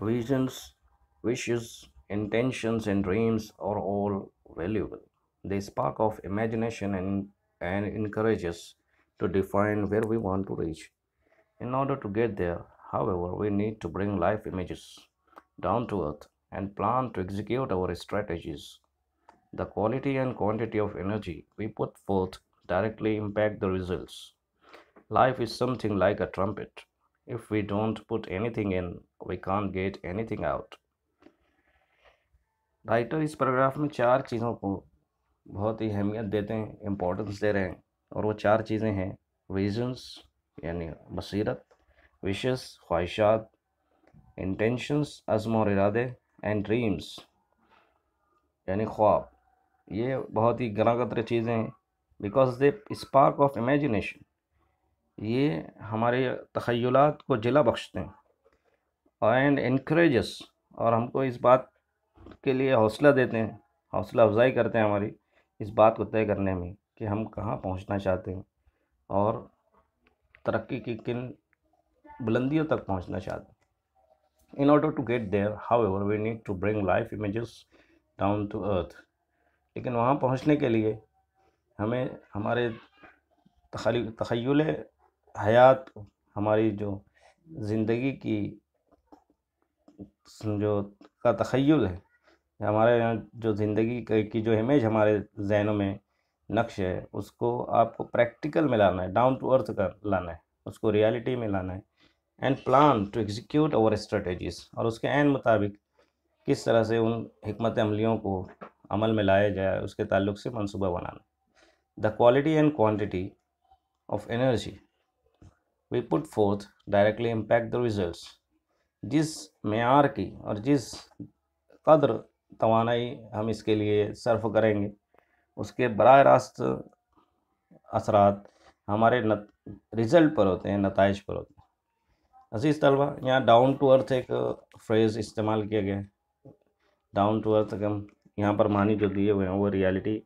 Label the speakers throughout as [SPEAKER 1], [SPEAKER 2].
[SPEAKER 1] Visions, wishes, intentions, and dreams are all valuable. They spark of imagination and, and encourage us to define where we want to reach. In order to get there, however, we need to bring life images down to earth and plan to execute our strategies. The quality and quantity of energy we put forth directly impact the results. Life is something like a trumpet. If we don't put anything in, we can get anything out writer इस paragraph में चार चीज़ों को बहुत ही अहमियत देते हैं importance दे रहे हैं और वो चार चीज़ें हैं विजन्स यानी बसीरत विशेस ख्वाहिशात इंटेंशंस अज़म और इरादे एंड ड्रीम्स यानी ख्वाब ये बहुत ही गनागत्र चीज़ें हैं because they spark of imagination ये हमारे तखयलात को जिला बख्शते हैं एंड इनक्रेजस और हमको इस बात के लिए हौसला देते हैं हौसला अफजाई करते हैं हमारी इस बात को तय करने में कि हम कहाँ पहुँचना चाहते हैं और तरक्की की किन बुलंदियों तक पहुँचना चाहते हैं in order to get there however we need to bring life images down to earth लेकिन वहाँ पहुँचने के लिए हमें हमारे तखल हयात हमारी जो ज़िंदगी की जो का तखयल है हमारे यहाँ जो ज़िंदगी की जो इमेज हमारे जहनों में नक्श है उसको आपको प्रैक्टिकल में लाना है डाउन टू अर्थ का लाना है उसको रियलिटी में लाना है and plan to execute over strategies और उसके एन मुताबिक किस तरह से उन हमत अमलियों को अमल में लाया जाए उसके ताल्लुक से मनसूबा बनाना the quality and quantity of energy we put forth directly impact the result जिस मैार की और जिस कदर तोानाई हम इसके लिए सर्फ करेंगे उसके बर रास्त असरात हमारे नत, रिज़ल्ट पर होते हैं नतज पर होते हैं अजीज़ तलबा यहाँ डाउन टू अर्थ एक फ्रेज़ इस्तेमाल किया गया है डाउन टू अर्थ हम यहाँ पर मानी जो दिए हुए हैं वो रियलिटी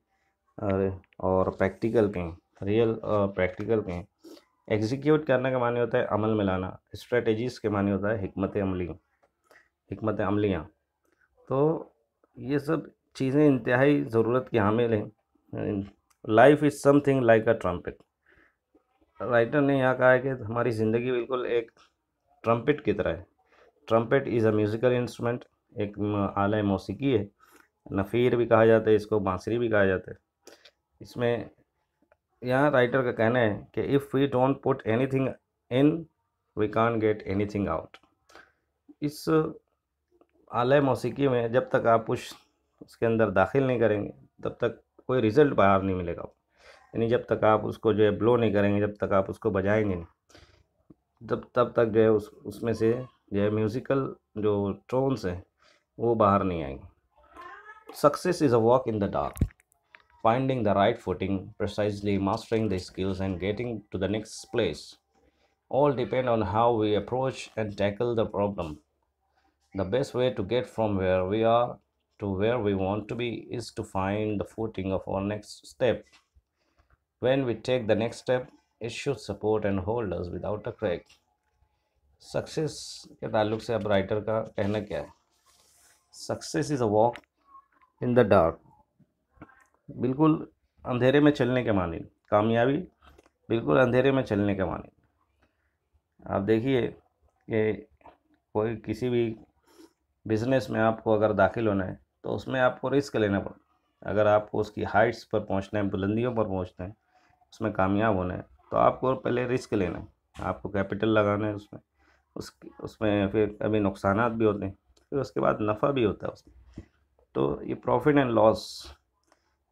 [SPEAKER 1] और, प्रैक्टिकल पे हैं रियल और प्रैक्टिकल पे हैं एग्जीक्यूट करने का माने होता है अमल में लाना स्ट्रेटजीज़ के माने होता है हमत अमली हमत अमलियाँ तो ये सब चीज़ें इंतहाई ज़रूरत की हामिल हैं life is something like a trumpet writer ने यहाँ कहा है कि हमारी ज़िंदगी बिल्कुल एक ट्रम्पिट की तरह है trumpet is a musical instrument एक आला मौसीकी है नफ़ीर भी कहा जाता है इसको बांसुरी भी कहा जाता है इसमें यहाँ राइटर का कहना है कि if we don't put anything in we can get anything out इस आलय मौसीकी में जब तक आप कुछ उसके अंदर दाखिल नहीं करेंगे तब तक कोई रिज़ल्ट बाहर नहीं मिलेगा यानी जब तक आप उसको जो है ब्लो नहीं करेंगे जब तक आप उसको बजाएंगे नहीं तब तब तक जो है उस उसमें से जो है म्यूज़िकल जो टोन्स हैं वो बाहर नहीं आएंगे success is a walk in the dark finding the right footing, precisely mastering the skills, and getting to the next place all depend on how we approach and tackle the problem. The best way to get from where we are to where we want to be is to find the footing of our next step. When we take the next step, it should support and hold us without a crack. Success के ताल्लुक से अब writer का कहना क्या है success is a walk in the dark बिल्कुल अंधेरे में चलने के मानी कामयाबी बिल्कुल अंधेरे में चलने के मानी आप देखिए कि कोई किसी भी बिज़नेस में आपको अगर दाखिल होना है तो उसमें आपको रिस्क लेना पड़ता अगर आपको उसकी हाइट्स पर पहुंचना है बुलंदियों पर पहुंचना है उसमें कामयाब होना है तो आपको पहले रिस्क लेना है आपको कैपिटल लगाना है उसमें उस उसमें फिर कभी नुकसान भी होते हैं फिर उसके बाद नफ़ा भी होता है उसमें तो ये प्रॉफिट एंड लॉस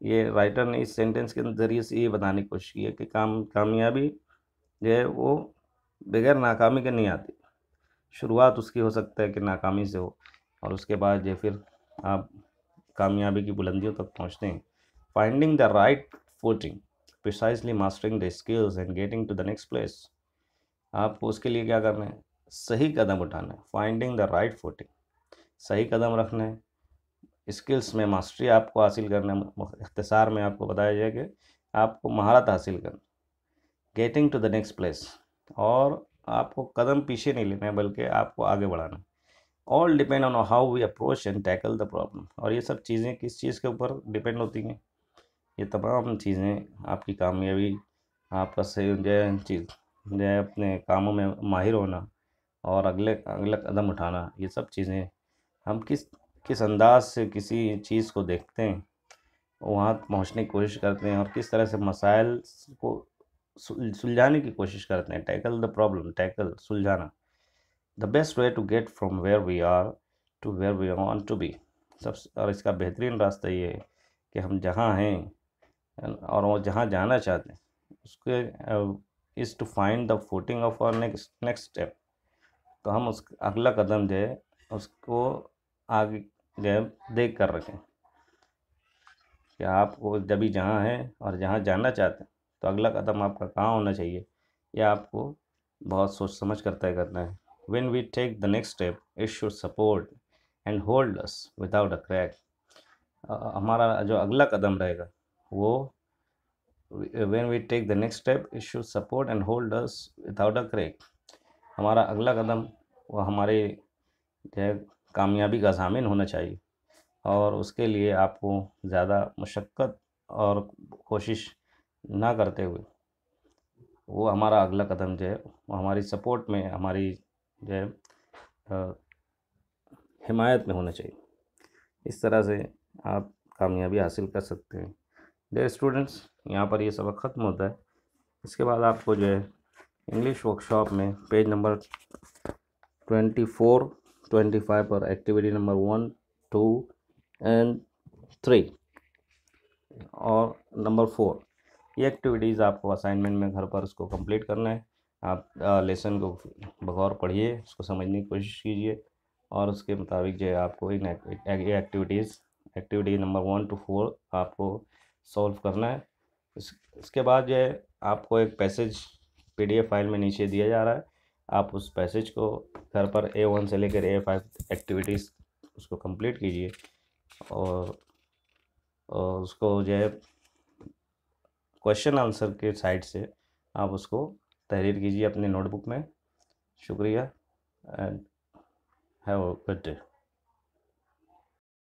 [SPEAKER 1] ये राइटर ने इस सेंटेंस के ज़रिए से ये बताने की कोशिश की है कि काम कामयाबी जो है वो बगैर नाकामी के नहीं आती शुरुआत उसकी हो सकता है कि नाकामी से हो और उसके बाद जो फिर आप कामयाबी की बुलंदियों तक पहुँचते हैं finding the right footing precisely mastering the skills and getting to the next place आपको उसके लिए क्या करना है सही कदम उठाना है फाइंडिंग द राइट फोटिंग सही कदम रखना है स्किल्स में मास्टरी आपको हासिल करना अख्तसार में आपको बताया जाए कि आपको महारत हासिल करना getting to the next place और आपको कदम पीछे नहीं लेना है बल्कि आपको आगे बढ़ाना all depend on how we approach and tackle the problem और ये सब चीज़ें किस चीज़ के ऊपर डिपेंड होती हैं ये तमाम चीज़ें आपकी कामयाबी आपका सही है चीज़ है अपने कामों में माहिर होना और अगले अगला कदम उठाना ये सब चीज़ें हम किस किस अंदाज से किसी चीज़ को देखते हैं वहाँ पहुँचने की कोशिश करते हैं और किस तरह से मसाइल को सुलझाने की कोशिश करते हैं टैकल द प्रॉब्लम टैकल सुलझाना the best way to get from where we are to where we want to be सब और इसका बेहतरीन रास्ता ये है कि हम जहाँ हैं और वो जहाँ जाना चाहते हैं उसके is to find the footing of our next next step तो हम उस अगला कदम जो है उसको आगे गए देख कर रखें कि आपको जब भी जहाँ हैं और जहाँ जाना चाहते हैं तो अगला कदम आपका कहाँ होना चाहिए यह आपको बहुत सोच समझ कर तय करना है when we take the next step it should support and hold us without a crack हमारा जो अगला कदम रहेगा वो when we take the next step it should support and hold us without a crack हमारा अगला कदम वो हमारे कामयाबी का जामिन होना चाहिए और उसके लिए आपको ज़्यादा मशक्क़त और कोशिश ना करते हुए वो हमारा अगला कदम जो है वो हमारी सपोर्ट में हमारी जो है हिमायत में होना चाहिए इस तरह से आप कामयाबी हासिल कर सकते हैं डे स्टूडेंट्स यहाँ पर ये सबक ख़त्म होता है इसके बाद आपको जो है इंग्लिश वर्कशॉप में page number twenty four twenty five पर activity number one two and three और नंबर फोर ये एक्टिविटीज़ आपको असाइनमेंट में घर पर उसको कंप्लीट करना है आप लेसन को बगौर पढ़िए उसको समझने की कोशिश कीजिए और उसके मुताबिक जो है आपको इन ये activities activity number one two four आपको सॉल्व करना है इस, इसके बाद जो है आपको एक पैसेज पीडीएफ फाइल में नीचे दिया जा रहा है आप उस पैसेज को घर पर ए वन से लेकर ए फाइव एक्टिविटीज़ उसको कंप्लीट कीजिए और, और उसको जो है क्वेश्चन आंसर के साइड से आप उसको तहरीर कीजिए अपने नोटबुक में शुक्रिया and have a good day